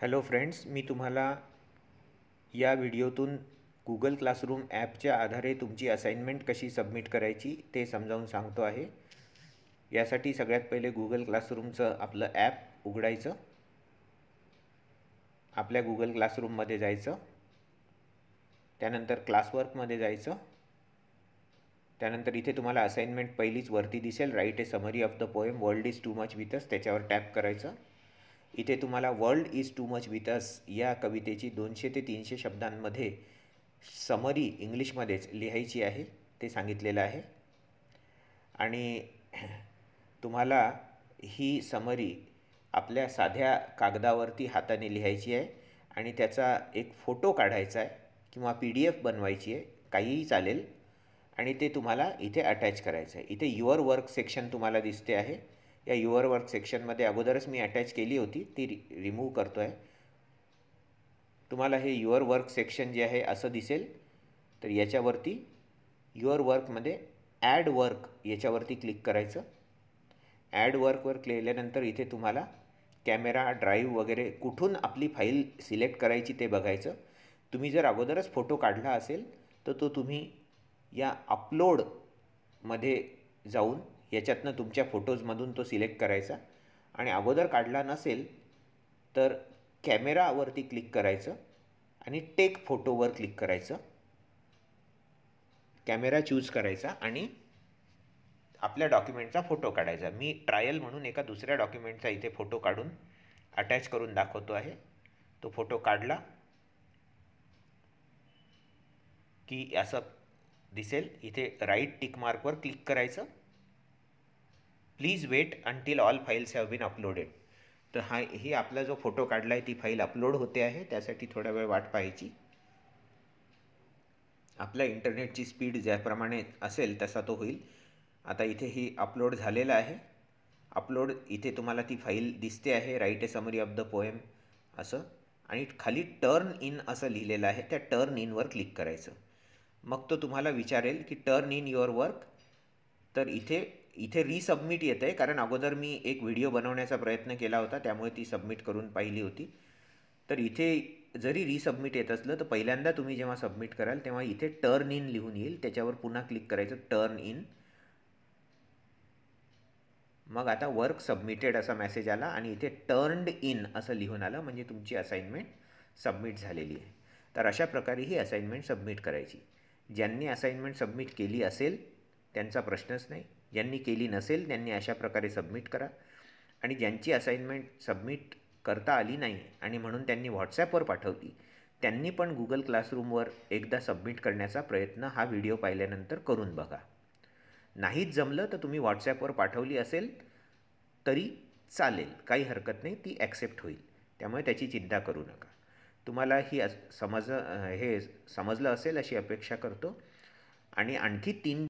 hello friends मी तुम्हाला या व्हिडिओतून Google classroom ॲपच्या आधारे तुमची असाइनमेंट कशी सबमिट करायची ते समजावून सांगतो आहे यासाठी सगळ्यात पहिले गुगल क्लासरूमचं आपलं ॲप उघडायचं आपल्या गुगल क्लासरूममध्ये जायचं त्यानंतर क्लासवर्कमध्ये जायचं त्यानंतर इथे तुम्हाला असाइनमेंट पहिलीच वरती दिसेल write a summary of the poem world is too much with us त्याच्यावर टॅप करायचं इथे तुम्हाला world is too much with us या कवितेची दोनशे ते तीनशे शब्दांमध्ये समरी इंग्लिशमध्येच लिहायची आहे ते सांगितलेलं आहे आणि तुम्हाला ही समरी आपल्या साध्या कागदावरती हाताने लिहायची आहे आणि त्याचा एक फोटो काढायचा आहे किंवा पी डी एफ बनवायची आहे काहीही चालेल आणि ते तुम्हाला इथे अटॅच करायचं आहे इथे युअर वर्क सेक्शन तुम्हाला दिसते आहे या युअर वर्क सेक्शनमध्ये अगोदरच मी अटॅच केली होती ती रि रिमूव्ह करतो आहे तुम्हाला हे युअर वर्क सेक्शन जे आहे असं दिसेल तर याच्यावरती युअर वर्कमध्ये ॲड वर्क याच्यावरती क्लिक करायचं ॲड वर्कवर केल्यानंतर इथे तुम्हाला कॅमेरा ड्राईव्ह वगैरे कुठून आपली फाईल सिलेक्ट करायची ते बघायचं तुम्ही जर अगोदरच फोटो काढला असेल तर तो तुम्ही या अपलोडमध्ये जाऊन याच्यातनं तुमच्या फोटोजमधून तो सिलेक्ट करायचा आणि अगोदर काढला नसेल तर कॅमेरावरती क्लिक करायचं आणि टेक फोटोवर क्लिक करायचं कॅमेरा चूज करायचा आणि आपल्या डॉक्युमेंटचा फोटो काढायचा मी ट्रायल म्हणून एका दुसऱ्या डॉक्युमेंटचा इथे फोटो काढून अटॅच करून दाखवतो आहे तो फोटो काढला की असं दिसेल इथे राईट टिकमार्कवर क्लिक करायचं please wait until all files have been uploaded तर हा ही आपला जो फोटो काढला आहे ती फाईल अपलोड होते आहे त्यासाठी थोडा वेळ वाट पाहायची आपल्या इंटरनेटची स्पीड ज्याप्रमाणे असेल तसा तो होईल आता इथे ही अपलोड झालेला आहे अपलोड इथे तुम्हाला ती फाईल दिसते आहे write a summary of the poem असं आणि खाली टर्न इन असं लिहिलेलं आहे त्या टर्न इनवर क्लिक करायचं मग तो तुम्हाला विचारेल की टर्न इन युअर वर्क तर इथे इथे रिसबमिट येत आहे कारण अगोदर मी एक व्हिडिओ बनवण्याचा प्रयत्न केला होता त्यामुळे ती सबमिट करून पाहिली होती तर इथे जरी रिसबमिट येत असलं तर पहिल्यांदा तुम्ही जेव्हा सबमिट कराल तेव्हा इथे टर्न इन लिहून येईल त्याच्यावर पुन्हा क्लिक करायचं टर्न इन मग आता वर्क सबमिटेड असा मेसेज आला आणि इथे टर्न्ड इन असं लिहून आलं म्हणजे तुमची असाइनमेंट सबमिट झालेली आहे तर अशा प्रकारे ही असाइनमेंट सबमिट करायची ज्यांनी असाइनमेंट सबमिट केली असेल त्यांचा प्रश्नच नाही ज्यांनी केली नसेल त्यांनी अशा प्रकारे सबमिट करा आणि ज्यांची असाइनमेंट सबमिट करता आली नाही आणि म्हणून त्यांनी व्हॉट्सॲपवर पाठवली त्यांनी पण गुगल क्लासरूमवर एकदा सबमिट करण्याचा प्रयत्न हा व्हिडिओ पाहिल्यानंतर करून बघा नाहीच जमलं तर तुम्ही व्हॉट्सॲपवर पाठवली असेल तरी चालेल काही हरकत नाही ती ॲक्सेप्ट होईल त्यामुळे त्याची चिंता करू नका तुम्हाला ही समज हे समजलं असेल अशी अपेक्षा करतो आणि आणखी तीन